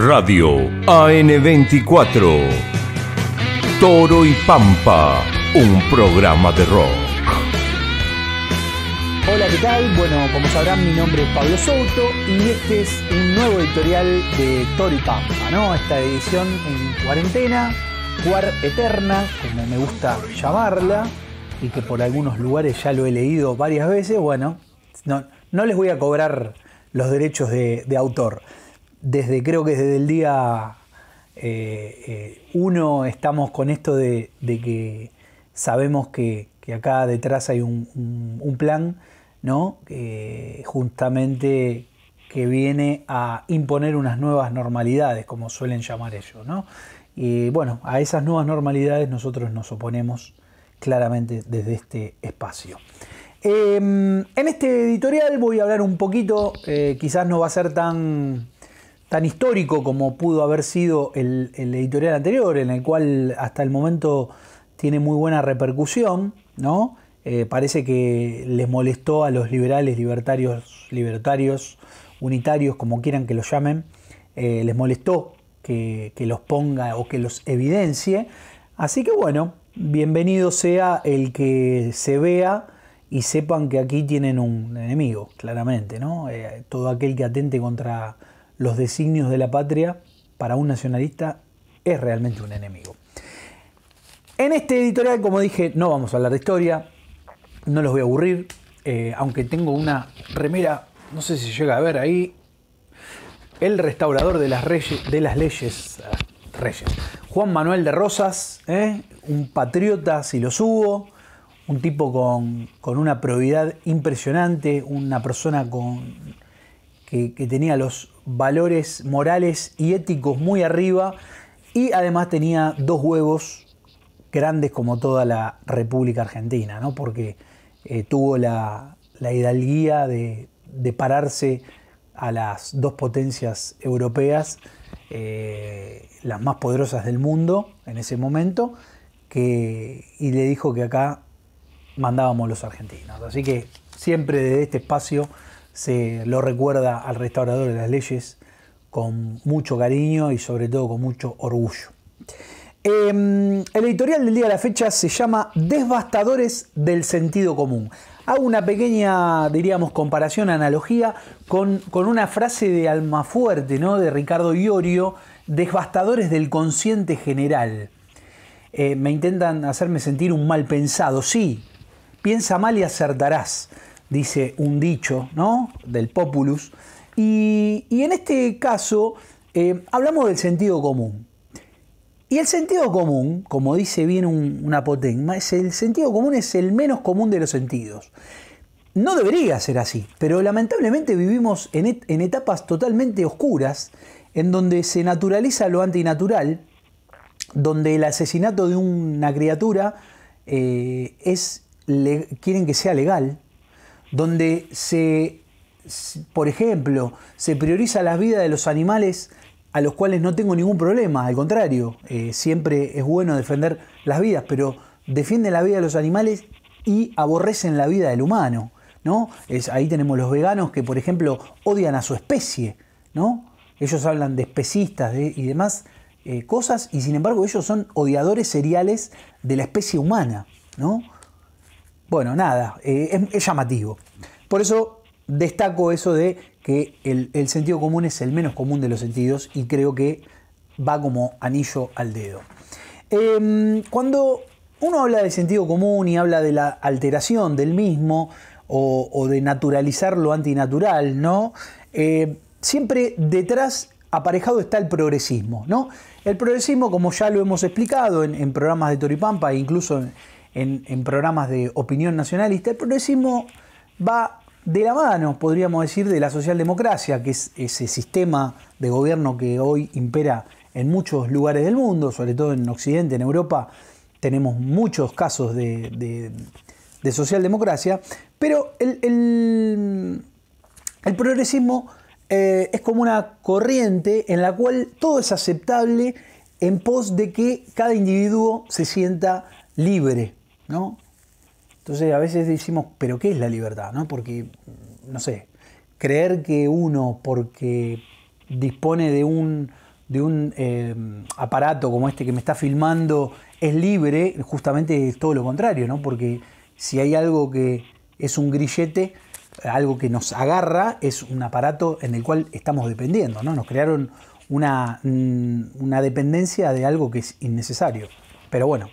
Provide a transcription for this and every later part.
Radio AN24. Toro y Pampa, un programa de rock. Hola, ¿qué tal? Bueno, como sabrán, mi nombre es Pablo Souto y este es un nuevo editorial de Toro y Pampa, ¿no? Esta edición en cuarentena, cuar eterna, como me gusta llamarla, y que por algunos lugares ya lo he leído varias veces. Bueno, no, no les voy a cobrar los derechos de, de autor desde creo que desde el día eh, eh, uno estamos con esto de, que sabemos que, acá detrás hay un, plan, ¿no? justamente que viene a imponer unas nuevas normalidades, como suelen llamar ellos, Y bueno, a esas nuevas normalidades nosotros nos oponemos claramente desde este espacio. Em, en este editorial voy a hablar un poquito, eh, quizás no va a ser tan tan histórico como pudo haber sido el, editorial anterior, en el cual hasta el momento tiene muy buena repercusión, ¿no? Eh, parece que les molestó a los liberales, libertarios, libertarios, unitarios, como quieran que los llamen, eh, les molestó que, los ponga o que los evidencie. Así que bueno, bienvenido sea el que se vea y sepan que aquí tienen un enemigo, claramente, ¿no? Eh, todo aquel que atente contra los designios de la patria para un nacionalista es realmente un enemigo. En este editorial, como dije, no vamos a hablar de historia, no los voy a aburrir, eh, aunque tengo una remera, no sé si llega a ver ahí, el restaurador de las, leyes, ah, reyes, Juan Manuel de Rosas, eh, un patriota si lo subo, un tipo con, una probidad impresionante, una persona con, que tenía los valores morales y éticos muy arriba y además tenía dos huevos grandes como toda la República Argentina, porque eh, tuvo la, la hidalguía de, de, pararse a las dos potencias europeas, eh, las más poderosas del mundo en ese momento, y le dijo que acá mandábamos los argentinos. Así que siempre desde este espacio se lo recuerda al restaurador de las leyes con mucho cariño y sobre todo con mucho orgullo. Em, el editorial del día de la fecha se llama Desbastadores del Sentido Común. Hago una pequeña, diríamos, comparación, analogía con, una frase de Almafuerte, ¿no? de Ricardo Iorio, Desbastadores del Consciente General. Eh, me intentan hacerme sentir un mal pensado. Sí, piensa mal y acertarás dice un dicho, ¿no? Del populus. Y, en este caso eh, hablamos del sentido común. Y el sentido común, como dice bien un, un apotegma, es el sentido común es el menos común de los sentidos. No debería ser así, pero lamentablemente vivimos en, etapas totalmente oscuras, en donde se naturaliza lo antinatural, donde el asesinato de una criatura eh, quieren que sea legal, donde se, por ejemplo, se prioriza la vida de los animales a los cuales no tengo ningún problema, al contrario, eh, siempre es bueno defender las vidas, pero defienden la vida de los animales y aborrecen la vida del humano, ¿no? ahí tenemos los veganos que, por ejemplo, odian a su especie, ¿no? Ellos hablan de especistas y demás eh, cosas y sin embargo ellos son odiadores seriales de la especie humana, ¿no? Bueno, nada, eh, es, llamativo. Por eso destaco eso de que el, sentido común es el menos común de los sentidos y creo que va como anillo al dedo. Em, cuando uno habla de sentido común y habla de la alteración del mismo o, de naturalizar lo antinatural, ¿no? Eh, siempre detrás aparejado está el progresismo, El progresismo, como ya lo hemos explicado en, programas de Toripampa e incluso en, en, programas de opinión nacionalista, el progresismo va de la mano, podríamos decir, de la socialdemocracia, que es ese sistema de gobierno que hoy impera en muchos lugares del mundo, sobre todo en Occidente, en Europa, tenemos muchos casos de, socialdemocracia, pero el, el, progresismo eh, es como una corriente en la cual todo es aceptable en pos de que cada individuo se sienta libre, ¿no? Entonces a veces decimos, pero ¿qué es la libertad? ¿no? Porque, no sé, creer que uno, porque dispone de un, de un eh, aparato como este que me está filmando, es libre, justamente es todo lo contrario, ¿no? Porque si hay algo que es un grillete, algo que nos agarra, es un aparato en el cual estamos dependiendo, ¿no? Nos crearon una, mm, una dependencia de algo que es innecesario. Pero bueno,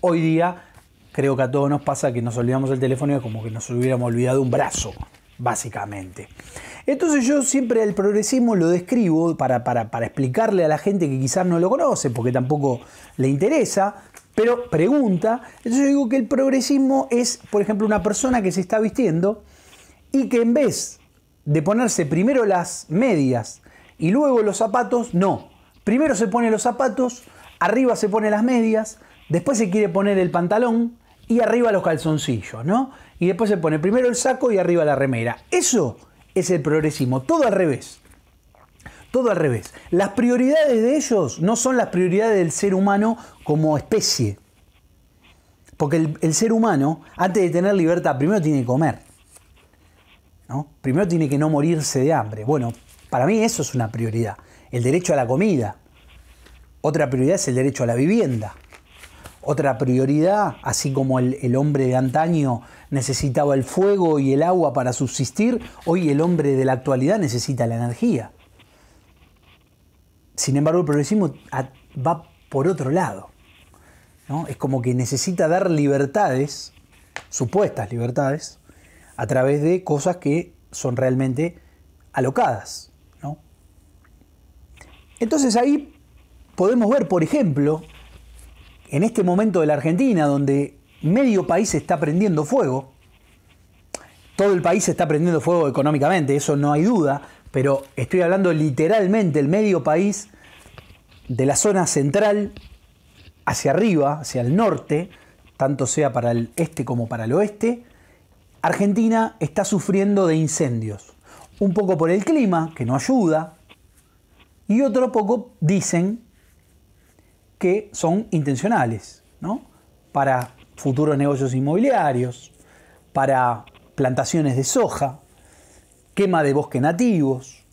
hoy día creo que a todos nos pasa que nos olvidamos el teléfono y es como que nos hubiéramos olvidado un brazo, básicamente. Entonces yo siempre el progresismo lo describo para, para explicarle a la gente que quizás no lo conoce, porque tampoco le interesa, pero pregunta. Entonces yo digo que el progresismo es, por ejemplo, una persona que se está vistiendo y que en vez de ponerse primero las medias y luego los zapatos, no. Primero se pone los zapatos, arriba se pone las medias, después se quiere poner el pantalón y arriba los calzoncillos, ¿no? Y después se pone primero el saco y arriba la remera. Eso es el progresismo, todo al revés. Todo al revés. Las prioridades de ellos no son las prioridades del ser humano como especie. Porque el, ser humano, antes de tener libertad, primero tiene que comer. Primero tiene que no morirse de hambre. Bueno, para mí eso es una prioridad. El derecho a la comida. Otra prioridad es el derecho a la vivienda otra prioridad, así como el, hombre de antaño necesitaba el fuego y el agua para subsistir, hoy el hombre de la actualidad necesita la energía. Sin embargo, el progresismo va por otro lado. Es como que necesita dar libertades, supuestas libertades, a través de cosas que son realmente alocadas. Entonces ahí podemos ver, por ejemplo, en este momento de la Argentina, donde medio país está prendiendo fuego, todo el país está prendiendo fuego económicamente, eso no hay duda, pero estoy hablando literalmente el medio país de la zona central hacia arriba, hacia el norte, tanto sea para el este como para el oeste, Argentina está sufriendo de incendios. Un poco por el clima, que no ayuda, y otro poco, dicen, que son intencionales, Para futuros negocios inmobiliarios, para plantaciones de soja, quema de bosques nativos,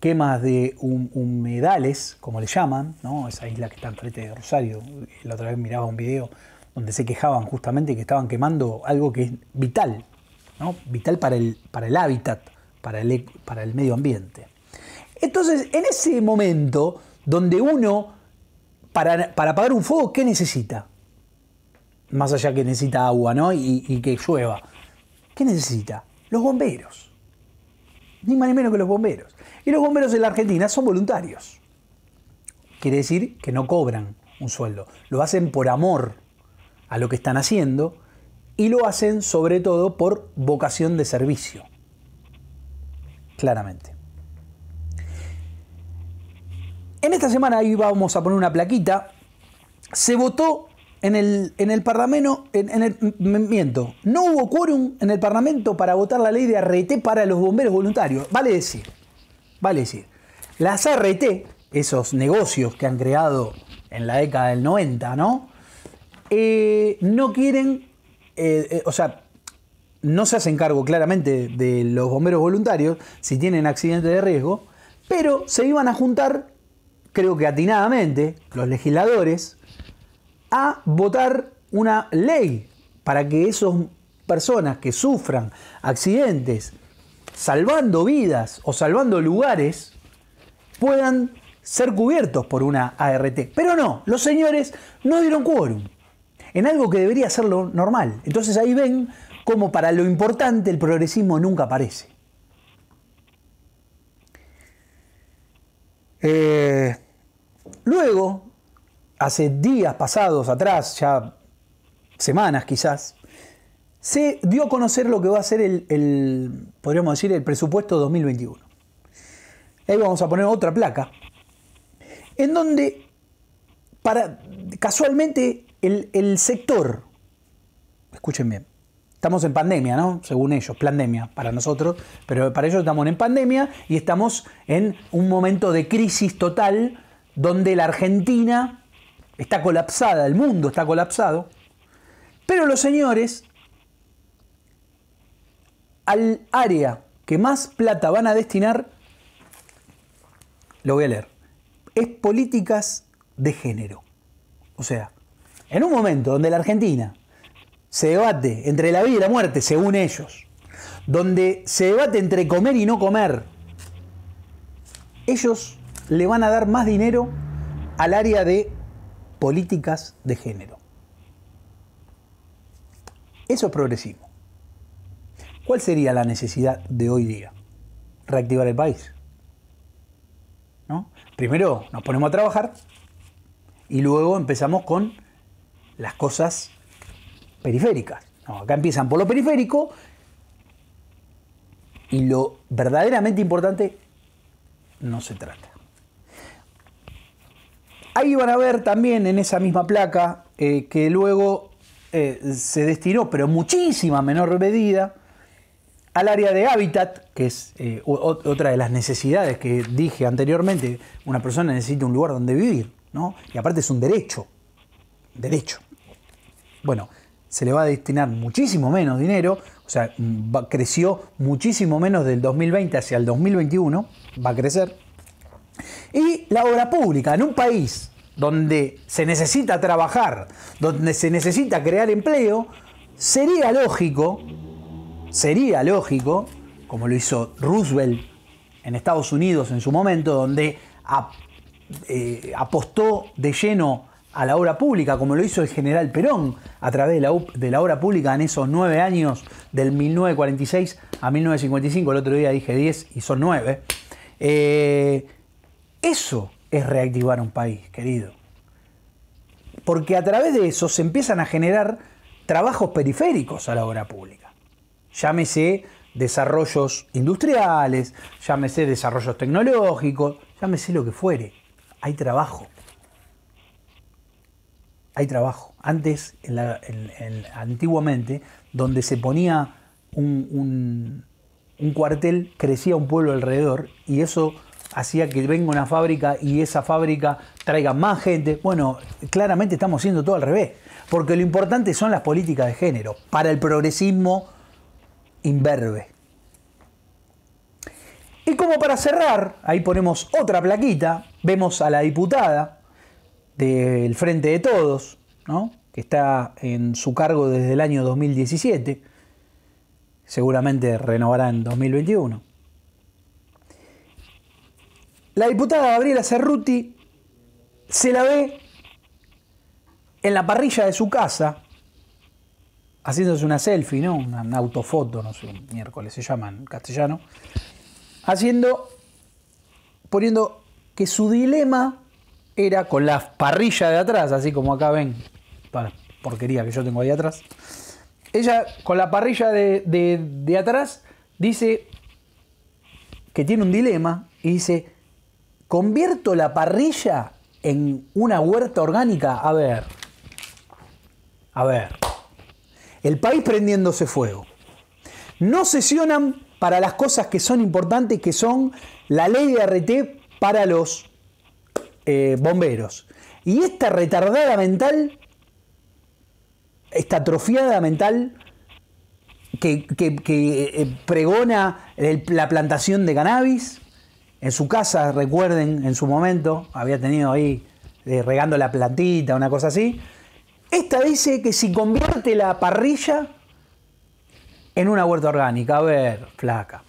quema de humedales, como le llaman, Esa isla que está frente de Rosario. La otra vez miraba un video donde se quejaban justamente que estaban quemando algo que es vital, ¿no? Vital para el, para el hábitat, para e, para el medio ambiente. Entonces, en ese momento donde uno para, para apagar un fuego, ¿qué necesita? Más allá que necesita agua, ¿no? Y, y que llueva. ¿Qué necesita? Los bomberos. Ni más ni menos que los bomberos. Y los bomberos en la Argentina son voluntarios. Quiere decir que no cobran un sueldo. Lo hacen por amor a lo que están haciendo y lo hacen sobre todo por vocación de servicio. Claramente. En esta semana ahí vamos a poner una plaquita. Se votó en el, en el Parlamento, en, el, no hubo quórum en el Parlamento para votar la ley de RT e para los bomberos voluntarios. Vale decir, vale decir, las RT, e esos negocios que han creado en la década del 90, ¿no? Eh, no quieren, eh, eh, o sea, no se hacen cargo claramente de los bomberos voluntarios si tienen accidente de riesgo, pero se iban a juntar creo que atinadamente, los legisladores, a votar una ley para que esas personas que sufran accidentes salvando vidas o salvando lugares puedan ser cubiertos por una ART. Pero no, los señores no dieron quórum en algo que debería ser lo normal. Entonces ahí ven como para lo importante el progresismo nunca aparece. Eh, luego, hace días pasados atrás, ya semanas quizás, se dio a conocer lo que va a ser el, podríamos decir, el presupuesto 2021. Ahí vamos a poner otra placa, en donde para, casualmente el, el sector, escuchen bien, Estamos en pandemia, ¿no? Según ellos, pandemia para nosotros, pero para ellos estamos en pandemia y estamos en un momento de crisis total donde la Argentina está colapsada, el mundo está colapsado, pero los señores al área que más plata van a destinar, lo voy a leer, es políticas de género. O sea, en un momento donde la Argentina se debate entre la vida y la muerte, según ellos, donde se debate entre comer y no comer, ellos le van a dar más dinero al área de políticas de género. Eso es progresismo. ¿Cuál sería la necesidad de hoy día? Reactivar el país. ¿No? Primero nos ponemos a trabajar y luego empezamos con las cosas periféricas. acá empiezan por lo periférico y lo verdaderamente importante no se trata. Ahí van a ver también en esa misma placa eh, que luego eh, se destinó, pero muchísima menor medida, al área de hábitat, que es eh, otra de las necesidades que dije anteriormente, una persona necesita un lugar donde vivir, ¿no? Y aparte es un derecho, derecho. Bueno, se le va a destinar muchísimo menos dinero, o sea, creció muchísimo menos del 2020 hacia el 2021, va a crecer. Y la obra pública, en un país donde se necesita trabajar, donde se necesita crear empleo, sería lógico, sería lógico, como lo hizo Roosevelt en Estados Unidos en su momento, donde eh, apostó de lleno a la obra pública, como lo hizo el general Perón a través de la, obra pública en esos nueve años del 1946 a 1955, el otro día dije 10 y son nueve, eh, eso es reactivar un país, querido. Porque a través de eso se empiezan a generar trabajos periféricos a la obra pública. Llámese desarrollos industriales, llámese desarrollos tecnológicos, llámese lo que fuere. Hay trabajo hay trabajo. Antes, antiguamente, donde se ponía un, cuartel, crecía un pueblo alrededor y eso hacía que venga una fábrica y esa fábrica traiga más gente. Bueno, claramente estamos haciendo todo al revés, porque lo importante son las políticas de género, para el progresismo imberbe. Y como para cerrar, ahí ponemos otra plaquita, vemos a la diputada del Frente de Todos, que está en su cargo desde el año 2017, seguramente renovará en 2021. La diputada Gabriela Cerruti se la ve en la parrilla de su casa, haciéndose una selfie, ¿no? Una, autofoto, no sé, un miércoles se llama en castellano, haciendo, poniendo que su dilema era con la parrilla de atrás, así como acá ven, para porquería que yo tengo ahí atrás. Ella con la parrilla de, de atrás dice que tiene un dilema y dice, ¿convierto la parrilla en una huerta orgánica? A ver, a ver, el país prendiéndose fuego. No sesionan para las cosas que son importantes, que son la ley de RT para los eh, bomberos. Y esta retardada mental, esta atrofiada mental que, eh, pregona la plantación de cannabis, en su casa, recuerden, en su momento, había tenido ahí eh, regando la plantita, una cosa así, esta dice que si convierte la parrilla en una huerta orgánica, a ver, flaca,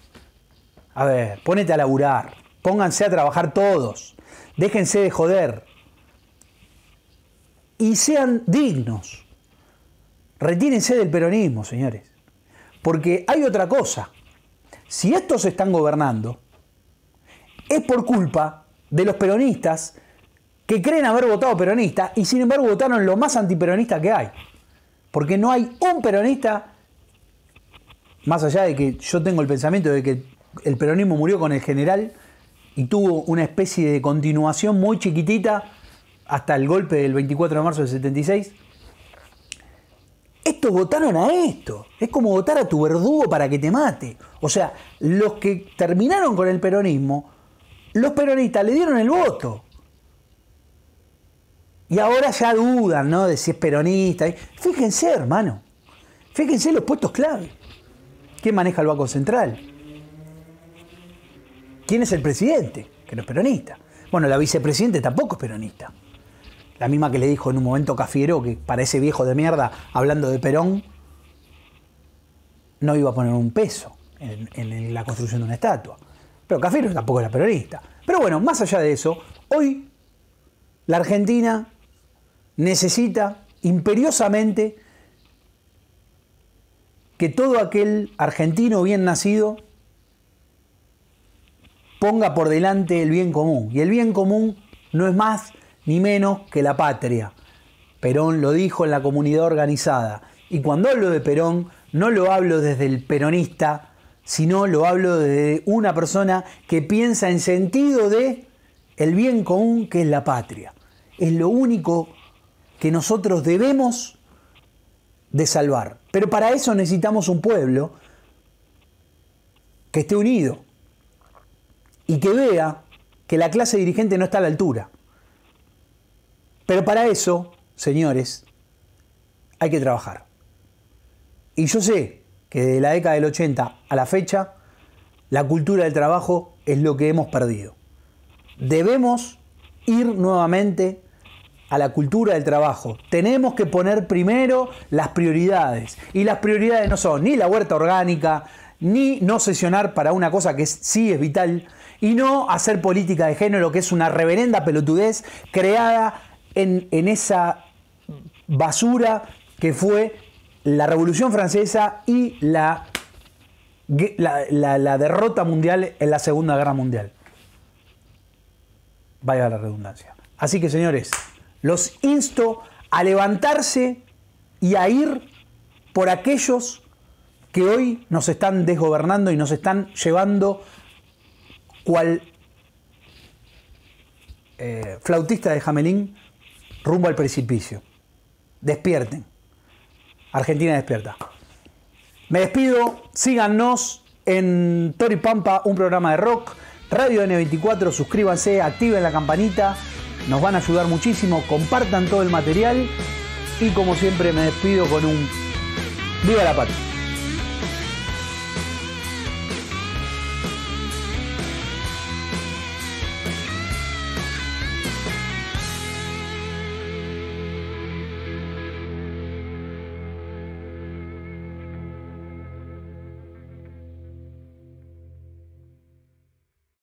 a ver, ponete a laburar, pónganse a trabajar todos. Déjense de joder. Y sean dignos. Retírense del peronismo, señores. Porque hay otra cosa. Si estos están gobernando, es por culpa de los peronistas que creen haber votado peronista y sin embargo votaron lo más antiperonista que hay. Porque no hay un peronista, más allá de que yo tengo el pensamiento de que el peronismo murió con el general y tuvo una especie de continuación muy chiquitita hasta el golpe del 24 de marzo del 76. Estos votaron a esto. Es como votar a tu verdugo para que te mate. O sea, los que terminaron con el peronismo, los peronistas le dieron el voto. Y ahora ya dudan, ¿no? De si es peronista. Fíjense, hermano. Fíjense los puestos clave. que maneja el Banco Central? ¿Quién es el presidente? Que no es peronista. Bueno, la vicepresidente tampoco es peronista. La misma que le dijo en un momento Cafiero que para ese viejo de mierda, hablando de Perón, no iba a poner un peso en, la construcción de una estatua. Pero Cafiero tampoco era peronista. Pero bueno, más allá de eso, hoy la Argentina necesita imperiosamente que todo aquel argentino bien nacido ponga por delante el bien común. Y el bien común no es más ni menos que la patria. Perón lo dijo en la comunidad organizada. Y cuando hablo de Perón, no lo hablo desde el peronista, sino lo hablo desde una persona que piensa en sentido de el bien común que es la patria. Es lo único que nosotros debemos de salvar. Pero para eso necesitamos un pueblo que esté unido, y que vea que la clase dirigente no está a la altura. Pero para eso, señores, hay que trabajar. Y yo sé que desde la década del 80 a la fecha, la cultura del trabajo es lo que hemos perdido. Debemos ir nuevamente a la cultura del trabajo. Tenemos que poner primero las prioridades. Y las prioridades no son ni la huerta orgánica, ni no sesionar para una cosa que sí es vital, y no hacer política de género, que es una reverenda pelotudez creada en, esa basura que fue la Revolución Francesa y la, la derrota mundial en la Segunda Guerra Mundial. Vaya la redundancia. Así que señores, los insto a levantarse y a ir por aquellos que hoy nos están desgobernando y nos están llevando cual eh, flautista de Jamelín rumbo al precipicio. Despierten. Argentina despierta. Me despido, síganos en Tori Pampa, un programa de rock. Radio N24, suscríbanse, activen la campanita, nos van a ayudar muchísimo, compartan todo el material y como siempre me despido con un viva la patria.